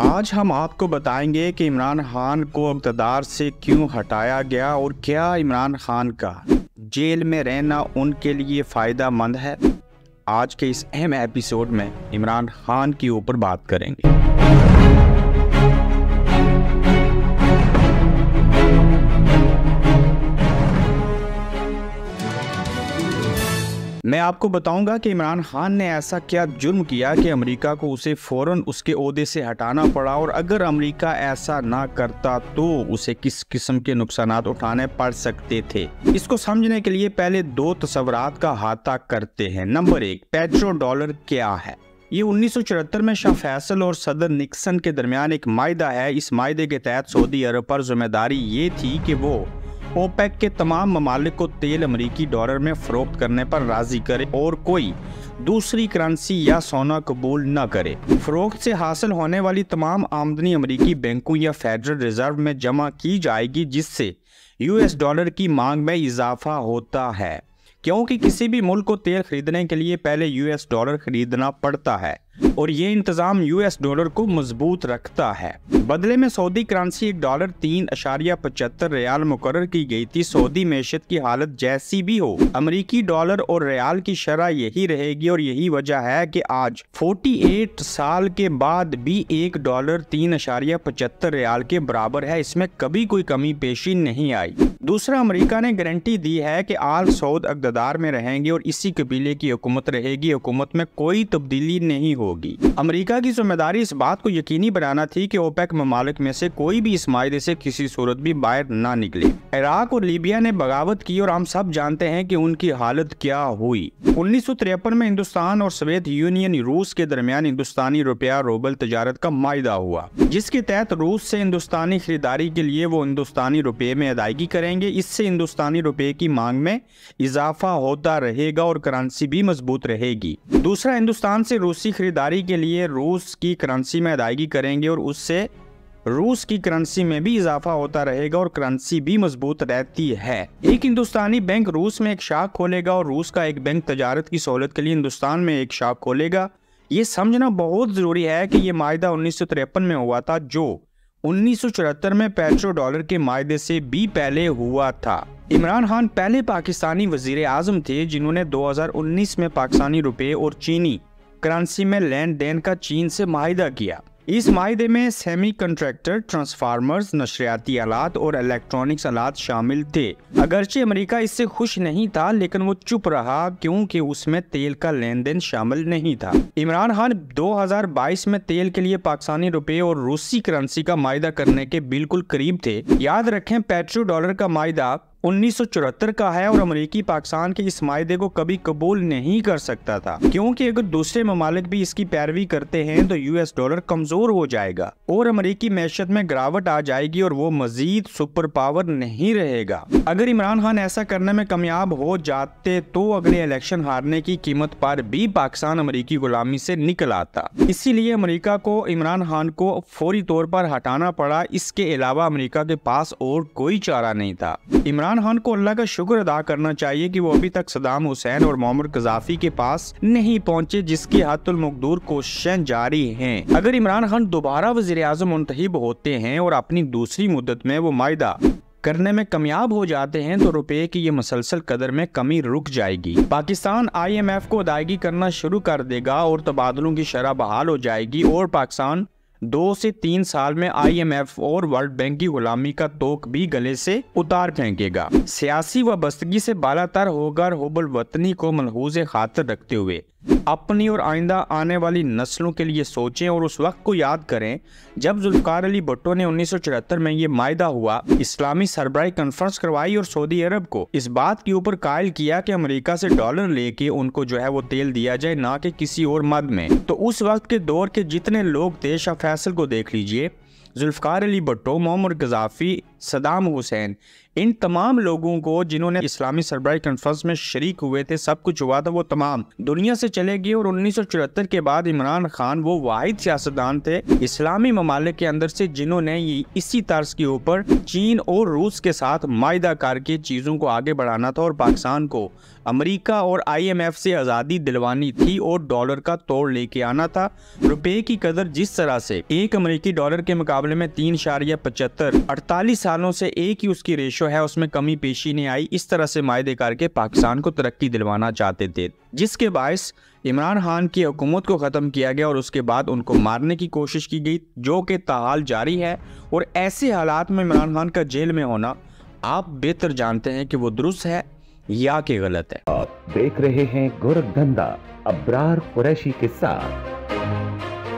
आज हम आपको बताएंगे कि इमरान खान को अकतदार से क्यों हटाया गया और क्या इमरान खान का जेल में रहना उनके लिए फ़ायदा मंद है आज के इस अहम एपिसोड में इमरान खान के ऊपर बात करेंगे मैं आपको बताऊंगा कि इमरान खान ने ऐसा क्या जुर्म किया कि अमेरिका को उसे फ़ौरन उसके अहदे से हटाना पड़ा और अगर अमेरिका ऐसा ना करता तो उसे किस किस्म के नुकसान उठाने पड़ सकते थे इसको समझने के लिए पहले दो तस्वरत का हाथा करते हैं नंबर एक पेट्रो डॉलर क्या है ये चौहत्तर में शाह फैसल और सदर निक्सन के दरमियान एक माहा है इस माहे के तहत सऊदी अरब पर जिम्मेदारी ये थी कि वो ओपेक के तमाम ममालिक को तेल अमरीकी डॉलर में फरोख्त करने पर राजी करे और कोई दूसरी करंसी या सोना कबूल न करे फरोख्त से हासिल होने वाली तमाम आमदनी अमरीकी बैंकों या फेडरल रिजर्व में जमा की जाएगी जिससे यूएस डॉलर की मांग में इजाफा होता है क्योंकि किसी भी मुल्क को तेल खरीदने के लिए पहले यूएस डॉलर खरीदना पड़ता है और ये इंतजाम यूएस डॉलर को मजबूत रखता है बदले में सऊदी करंसी एक डॉलर तीन अशारिया पचहत्तर रियाल मुकर की गई थी सऊदी मैशत की हालत जैसी भी हो अमरीकी डॉलर और रियाल की शरह यही रहेगी और यही वजह है कि आज 48 साल के बाद भी एक डॉलर तीन अशारिया पचहत्तर रियाल के बराबर है इसमें कभी कोई कमी पेशी नहीं आई दूसरा अमरीका ने गारंटी दी है कि आल सऊद अकदार में रहेंगे और इसी कबीले की हुकूमत रहेगी हुकूमत में कोई तब्दीली नहीं होगी अमरीका की जिम्मेदारी इस बात को यकीनी बनाना थी कि ओपेक ममालिक में से कोई भी इस मायदे से किसी सूरत भी बाहर ना निकले इराक और लीबिया ने बगावत की और हम सब जानते हैं कि उनकी हालत क्या हुई उन्नीस में हिंदुस्तान और सोवियत यूनियन रूस के दरमियान हिंदुस्तानी रुपया रोबल तजारत का मायदा हुआ जिसके तहत रूस से हिंदुस्तानी खरीदारी के लिए वो हिंदुस्तानी रुपये में अदायगी करें करेंगे इससे हिंदुस्तानी रुपए की मांग में इजाफा होता रहेगा और करंसी भी मजबूत रहेगी दूसरा हिंदुस्तान से रूसी खरीदारी के लिए रूस की करंसी में अदायगी करेंगे और उससे रूस की करंसी में भी इजाफा होता रहेगा और करंसी भी मजबूत रहती है एक हिंदुस्तानी बैंक रूस में एक शाख खोलेगा और रूस का एक बैंक तजारत की सहूलत के लिए हिंदुस्तान में एक शाख खोलेगा ये समझना बहुत ज़रूरी है कि ये माहा उन्नीस में हुआ था जो उन्नीस में पेट्रो डॉलर के मायदे से भी पहले हुआ था इमरान खान पहले पाकिस्तानी वजीर आजम थे जिन्होंने 2019 में पाकिस्तानी रुपए और चीनी करंसी में लेन देन का चीन से माहिदा किया इस माहे में सेमी कंट्रेक्टर ट्रांसफार्मर्स नशरियाती आलात और इलेक्ट्रॉनिक्स आलात शामिल थे अगरचे अमेरिका इससे खुश नहीं था लेकिन वो चुप रहा क्योंकि उसमें तेल का लेन देन शामिल नहीं था इमरान खान 2022 में तेल के लिए पाकिस्तानी रुपये और रूसी करेंसी का माहा करने के बिल्कुल करीब थे याद रखें पेट्रो डॉलर का माहा उन्नीस का है और अमरीकी पाकिस्तान के इस मायदे को कभी कबूल नहीं कर सकता था क्योंकि अगर दूसरे ममालिक भी इसकी पैरवी करते हैं तो यूएस डॉलर कमजोर हो जाएगा और अमरीकी मैशत में गिरावट आ जाएगी और वो मजीद सुपर पावर नहीं रहेगा अगर इमरान खान ऐसा करने में कामयाब हो जाते तो अगले इलेक्शन हारने की कीमत पर भी पाकिस्तान अमरीकी गुलामी से निकल आता इसीलिए अमरीका को इमरान खान को फौरी तौर पर हटाना पड़ा इसके अलावा अमरीका के पास और कोई चारा नहीं था इमरान इमरान खान को अल्लाह का शुक्र अदा करना चाहिए कि वो अभी तक सदाम हुसैन और मोहम्मद कजाफी के पास नहीं पहुंचे जिसके हाथुलमकदूर कोशिशें जारी हैं अगर इमरान खान दोबारा वजीर आजम मुंतब होते हैं और अपनी दूसरी मुद्दत में वो मायदा करने में कामयाब हो जाते हैं तो रुपए की ये मुसलसल कदर में कमी रुक जाएगी पाकिस्तान आईएमएफ को अदायगी करना शुरू कर देगा और तबादलों की शरह बहाल हो जाएगी और पाकिस्तान दो से तीन साल में आईएमएफ और वर्ल्ड बैंक की गुलामी का तोक भी गले से उतार फेंकेगा सियासी व बस्तगी से बालातार होकर हुबुल वतनी को मलहूज खातर रखते हुए अपनी और आइंदा आने वाली नस्लों के लिए सोचें और उस वक्त को याद करें जब जुल्फ़ार अली भट्टो ने 1974 में ये मायदा हुआ इस्लामी सरबराही कॉन्फ्रेंस करवाई और सऊदी अरब को इस बात के ऊपर कायल किया कि अमेरिका से डॉलर लेके उनको जो है वो तेल दिया जाए ना कि किसी और मद में तो उस वक्त के दौर के जितने लोग थे शाह फैसल को देख लीजिए जुल्फ़ार अली भट्टो मोहम्मद गजाफी सदाम हुसैन इन तमाम लोगों को जिन्होंने इस्लामी सरबराही कॉन्फ्रेंस में शरीक हुए थे सब कुछ हुआ था वो तमाम दुनिया से चले गए और उन्नीस के बाद इमरान खान वो वाहिद सियासतदान थे इस्लामी ममालिक के अंदर से जिन्होंने इसी तर्ज के ऊपर चीन और रूस के साथ मायदा कार चीज़ों को आगे बढ़ाना था और पाकिस्तान को अमरीका और एफ से आज़ादी दिलवानी थी और डॉलर का तोड़ लेके आना था रुपए की कदर जिस तरह से एक अमरीकी डॉलर के मुकाबले में तीन शारिया पचहत्तर अड़तालीस सालों से एक ही उसकी रेशो है उसमें कमी पेशी नहीं आई इस तरह से मायदे करके पाकिस्तान को तरक्की दिलवाना चाहते थे जिसके बायस इमरान खान की हुकूमत को ख़त्म किया गया और उसके बाद उनको मारने की कोशिश की गई जो कि ताहाल जारी है और ऐसे हालात में इमरान खान का जेल में होना आप बेहतर जानते हैं कि वो दुरुस्त है या कि गलत है आप देख रहे हैं धंधा अब्रार कुरैशी के साथ